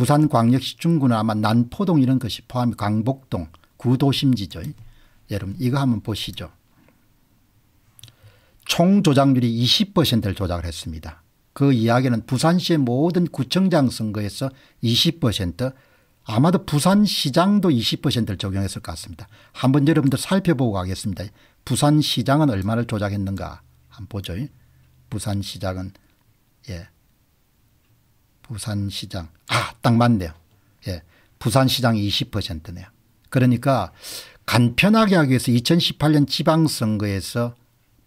부산광역시 중구는 아마 난포동 이런 것이 포함이 광복동 구도심지죠. 여러분 이거 한번 보시죠. 총 조작률이 20%를 조작을 했습니다. 그 이야기는 부산시의 모든 구청장 선거에서 20% 아마도 부산시장도 20%를 적용했을 것 같습니다. 한번 여러분들 살펴보고 가겠습니다. 부산시장은 얼마를 조작했는가 한번 보죠. 부산시장은 예 부산시장. 아, 딱 맞네요. 예. 부산시장 20%네요. 그러니까 간편하게 하기 위해서 2018년 지방선거에서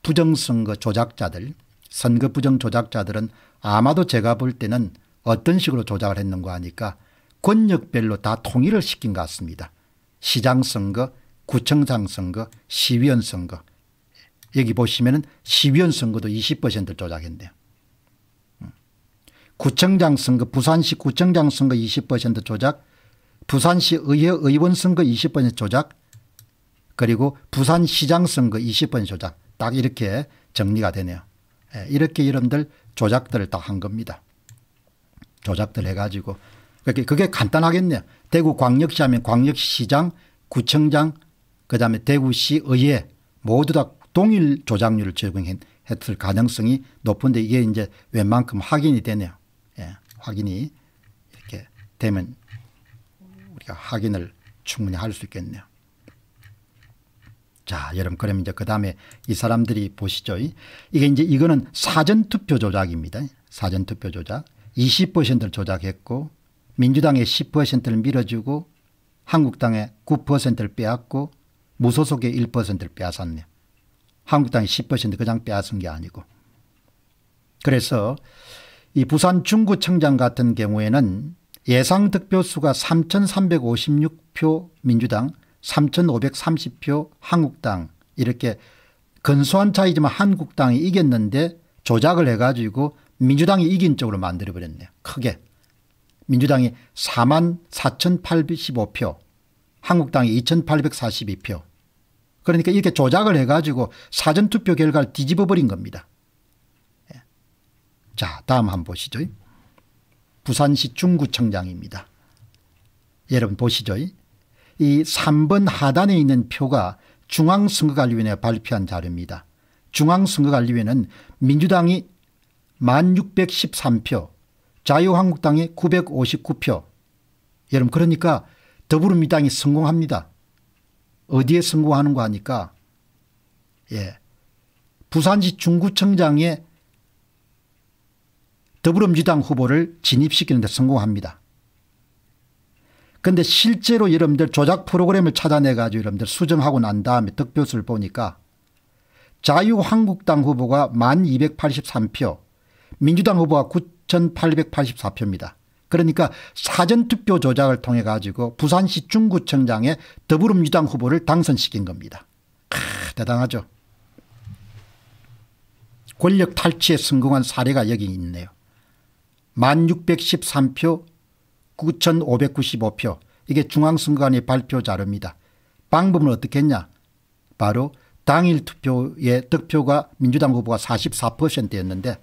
부정선거 조작자들, 선거 부정 조작자들은 아마도 제가 볼 때는 어떤 식으로 조작을 했는가 하니까 권력별로 다 통일을 시킨 것 같습니다. 시장 선거, 구청장 선거, 시의원 선거. 여기 보시면은 시의원 선거도 20% 조작했네요. 구청장 선거 부산시 구청장 선거 20% 조작 부산시 의회 의원 선거 20% 조작 그리고 부산시장 선거 20% 조작 딱 이렇게 정리가 되네요. 예, 이렇게 여러분들 조작들을 다 한 겁니다. 조작들 해가지고 그게, 그게 간단하겠네요. 대구 광역시 하면 광역시장 구청장 그다음에 대구시 의회 모두 다 동일 조작률을 적용했을 가능성이 높은데 이게 이제 웬만큼 확인이 되네요. 확인이 이렇게 되면 우리가 확인을 충분히 할 수 있겠네요. 자, 여러분 그러 이제 그 다음에 이 사람들이 보시죠. 이게 이제 이거는 사전투표 조작입니다. 사전투표 조작. 20%를 조작했고 민주당의 10%를 밀어주고 한국당의 9%를 빼앗고 무소속의 1%를 빼앗았네요. 한국당이 10% 그냥 빼앗은 게 아니고. 그래서 이 부산 중구청장 같은 경우에는 예상 득표수가 3,356표 민주당 3,530표 한국당 이렇게 근소한 차이지만 한국당이 이겼는데 조작을 해가지고 민주당이 이긴 쪽으로 만들어버렸네요. 크게. 민주당이 4만 4,815표 한국당이 2,842표 그러니까 이렇게 조작을 해가지고 사전투표 결과를 뒤집어버린 겁니다. 자, 다음 한 번 보시죠. 부산시 중구청장입니다. 여러분 보시죠. 이 3번 하단에 있는 표가 중앙선거관리위원회 발표한 자료입니다. 중앙선거관리위원회는 민주당이 1613표, 자유한국당이 959표. 여러분 그러니까 더불어민주당이 성공합니다. 어디에 성공하는 거 하니까 예. 부산시 중구청장의 더불어민주당 후보를 진입시키는 데 성공합니다. 근데 실제로 여러분들 조작 프로그램을 찾아내 가지고 여러분들 수정하고 난 다음에 득표수를 보니까 자유한국당 후보가 1283표 민주당 후보가 9884표입니다. 그러니까 사전투표 조작을 통해 가지고 부산시 중구청장에 더불어민주당 후보를 당선시킨 겁니다. 크, 대단하죠. 권력 탈취에 성공한 사례가 여기 있네요. 1613표 9595표 이게 중앙선관의 발표 자료입니다. 방법은 어떻게 했냐 바로 당일 투표의 득표가 민주당 후보가 44%였는데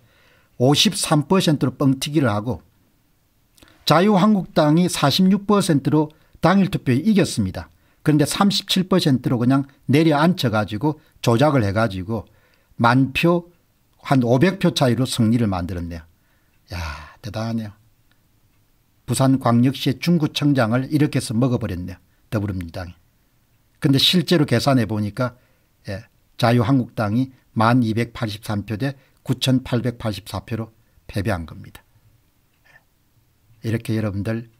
53%로 뻥튀기를 하고 자유한국당이 46%로 당일 투표에 이겼습니다. 그런데 37%로 그냥 내려앉혀 가지고 조작을 해 가지고 만 표 한 500표 차이로 승리를 만들었네요. 야 대단하네요. 부산광역시 중구청장을 이렇게 해서 먹어버렸네요. 더불어민주당이. 근데 실제로 계산해 보니까 예, 자유한국당이 1283표 대 9884표로 패배한 겁니다. 예, 이렇게 여러분들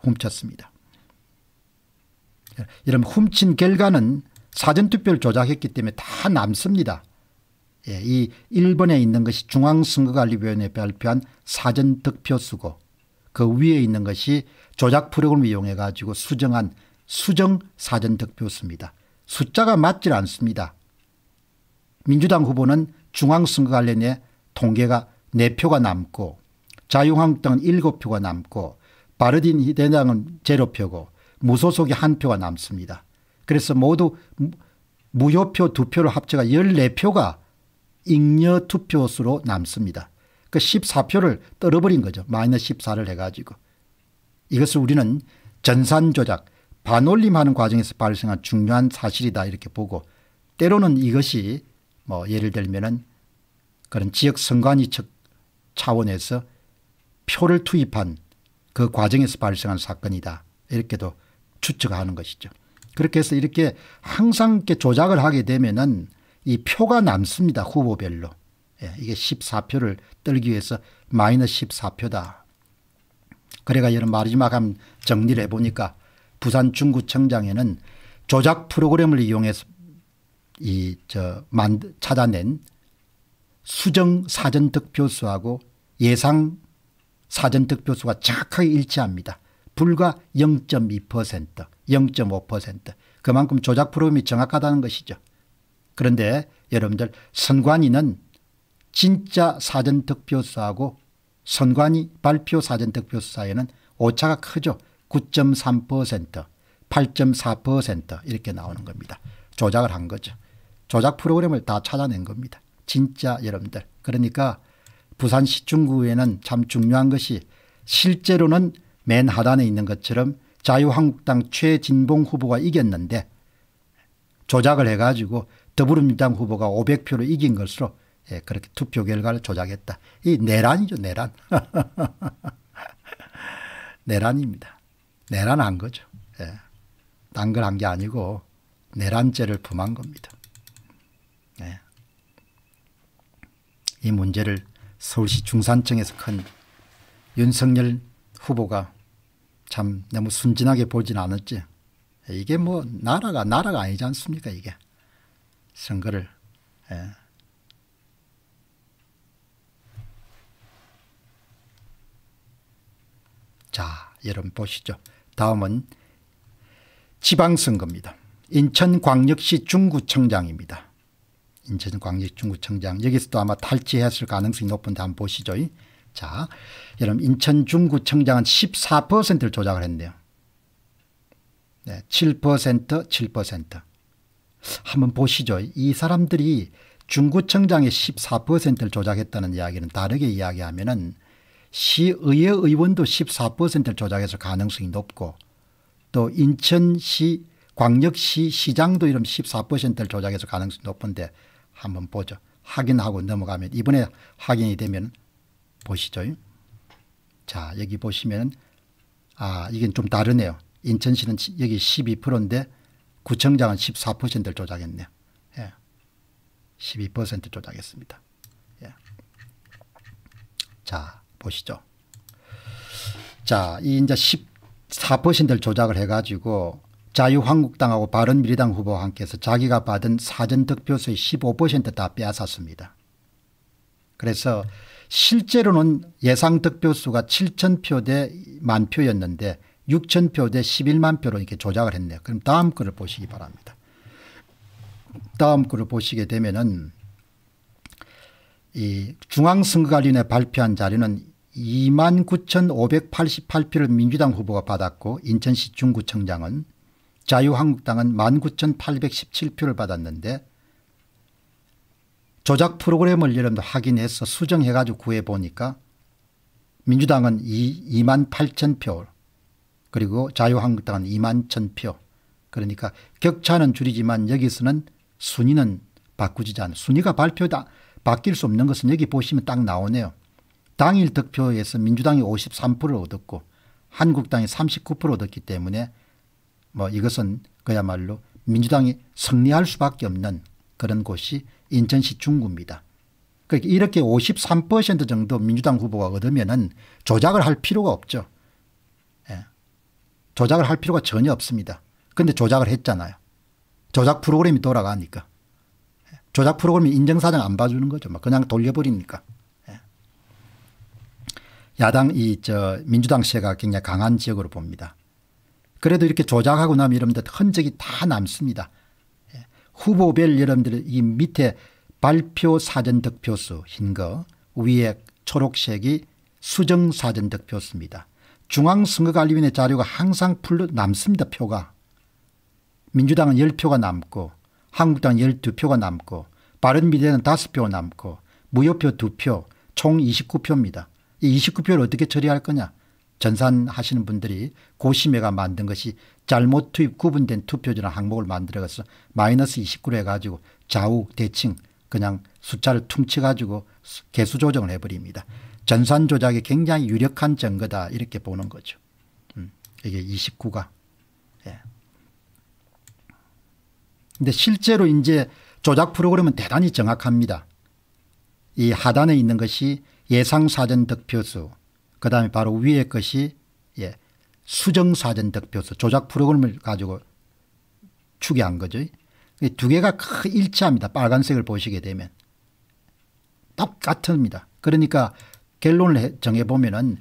훔쳤습니다. 예, 이런 훔친 결과는 사전투표를 조작했기 때문에 다 남습니다. 예, 이 일본에 있는 것이 중앙선거관리위원회 발표한 사전 득표수고 그 위에 있는 것이 조작 프로그램을 이용해 가지고 수정한 수정 사전 득표수입니다. 숫자가 맞질 않습니다. 민주당 후보는 중앙선거관련에 통계가 4표가 남고 자유한국당은 7표가 남고 바르딘 대당은 제로표고 무소속이 한표가 남습니다. 그래서 모두 무효표 두표를 합쳐가 14표가 잉여 투표수로 남습니다. 그 14표를 떨어버린 거죠. 마이너스 14를 해가지고. 이것을 우리는 전산 조작, 반올림하는 과정에서 발생한 중요한 사실이다 이렇게 보고 때로는 이것이 뭐 예를 들면은 그런 지역 선관위 측 차원에서 표를 투입한 그 과정에서 발생한 사건이다 이렇게도 추측하는 것이죠. 그렇게 해서 이렇게 항상 이렇게 조작을 하게 되면은 이 표가 남습니다. 후보별로. 예, 이게 14표를 떨기 위해서 마이너스 14표다. 그래가 이런 마지막 한 정리를 해보니까 부산 중구청장에는 조작 프로그램을 이용해서 이저 찾아낸 수정 사전 득표수하고 예상 사전 득표수가 정확하게 일치합니다. 불과 0.2% 0.5% 그만큼 조작 프로그램이 정확하다는 것이죠. 그런데 여러분들 선관위는 진짜 사전투표수하고 선관위 발표 사전투표수사에는 오차가 크죠. 9.3% 8.4% 이렇게 나오는 겁니다. 조작을 한 거죠. 조작 프로그램을 다 찾아낸 겁니다. 진짜 여러분들 그러니까 부산시중구에는 참 중요한 것이 실제로는 맨 하단에 있는 것처럼 자유한국당 최진봉 후보가 이겼는데 조작을 해가지고 더불어민주당 후보가 500표로 이긴 것으로 예, 그렇게 투표 결과를 조작했다. 이 내란이죠, 내란. 내란입니다. 내란한 거죠. 예. 딴걸 한 게 아니고 내란죄를 범한 겁니다. 예. 이 문제를 서울시 중산청에서 큰 윤석열 후보가 참 너무 순진하게 보진 않았지. 이게 뭐 나라가 나라가 아니지 않습니까 이게. 선거를 예. 자, 여러분 보시죠. 다음은 지방선거입니다. 인천광역시 중구청장입니다. 인천광역 중구청장 여기서도 아마 탈지했을 가능성이 높은데 한번 보시죠. 자, 여러분 인천 중구청장은 14%를 조작을 했네요. 네, 7% 7% 한번 보시죠. 이 사람들이 중구청장의 14%를 조작했다는 이야기는 다르게 이야기하면 은 시의회 의원도 14%를 조작해서 가능성이 높고 또 인천시 광역시 시장도 이런 14%를 조작해서 가능성이 높은데 한번 보죠. 확인하고 넘어가면 이번에 확인이 되면 보시죠. 자 여기 보시면 아 이건 좀 다르네요. 인천시는 여기 12%인데 구청장은 14%를 조작했네요. 예. 12% 조작했습니다. 예. 자, 보시죠. 자, 이 이제 14%를 조작을 해가지고 자유한국당하고 바른미래당 후보와 함께해서 자기가 받은 사전 득표수의 15%다 빼앗았습니다. 그래서 실제로는 예상 득표수가 7 0표대 만표였는데 6천 표대 11만 표로 이렇게 조작을 했네요. 그럼 다음 글을 보시기 바랍니다. 다음 글을 보시게 되면은 이 중앙선거관리원에 발표한 자료는 29,588표를 민주당 후보가 받았고 인천시 중구청장은 자유한국당은 19,817표를 받았는데 조작 프로그램을 여러분들 확인해서 수정해가지고 구해보니까 민주당은 2, 2만 8천 표 그리고 자유한국당은 2만 1000표. 그러니까 격차는 줄이지만 여기서는 순위는 바꾸지 않아. 순위가 발표다 바뀔 수 없는 것은 여기 보시면 딱 나오네요. 당일 득표에서 민주당이 53%를 얻었고 한국당이 39%를 얻었기 때문에 뭐 이것은 그야말로 민주당이 승리할 수밖에 없는 그런 곳이 인천시 중구입니다. 그러니까 이렇게 53% 정도 민주당 후보가 얻으면 은 조작을 할 필요가 없죠. 조작을 할 필요가 전혀 없습니다. 근데 조작을 했잖아요. 조작 프로그램이 돌아가니까. 조작 프로그램이 인정사정 안 봐주는 거죠. 막 그냥 돌려버리니까. 예. 야당, 이, 저, 민주당 시가 굉장히 강한 지역으로 봅니다. 그래도 이렇게 조작하고 나면 여러분들 흔적이 다 남습니다. 예. 후보별 여러분들 이 밑에 발표 사전 득표수 흰 거, 위에 초록색이 수정 사전 득표수입니다. 중앙선거관리위원회 자료가 항상 풀로 남습니다. 표가. 민주당은 10표가 남고 한국당 12표가 남고 바른미래는 5표 남고 무효표 2표 총 29표입니다. 이 29표를 어떻게 처리할 거냐. 전산하시는 분들이 고심해가 만든 것이 잘못 투입 구분된 투표지나 항목을 만들어서 마이너스 29로 해가지고 좌우 대칭 그냥 숫자를 퉁치가지고 개수 조정을 해버립니다. 전산 조작이 굉장히 유력한 증거다 이렇게 보는 거죠. 음, 이게 29가. 예. 근데 실제로 이제 조작 프로그램은 대단히 정확합니다. 이 하단에 있는 것이 예상사전 득표수 그 다음에 바로 위에 것이 예, 수정사전 득표수 조작 프로그램을 가지고 추계한 거죠. 두 개가 일치합니다. 빨간색을 보시게 되면. 똑같습니다. 그러니까 결론을 정해보면은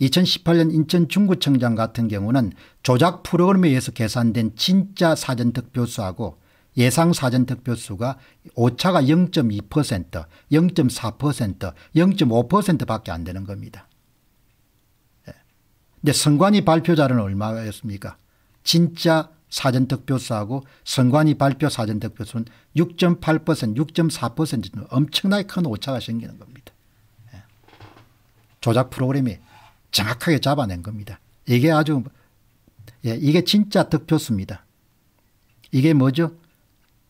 2018년 인천 중구청장 같은 경우는 조작 프로그램에 의해서 계산된 진짜 사전 득표수하고 예상 사전 득표수가 오차가 0.2% 0.4% 0.5% 밖에 안 되는 겁니다. 예. 근데 선관위 발표자는 얼마였습니까 진짜 사전 득표수하고 선관위 발표 사전 득표수는 6.8% 6.4% 엄청나게 큰 오차가 생기는 겁니다. 조작 프로그램이 정확하게 잡아낸 겁니다. 이게 아주 예, 이게 진짜 득표수입니다. 이게 뭐죠?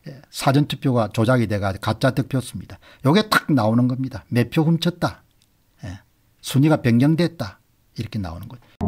예, 사전투표가 조작이 돼가 가짜 득표수입니다. 요게 탁 나오는 겁니다. 몇 표 훔쳤다. 예, 순위가 변경됐다. 이렇게 나오는 거죠.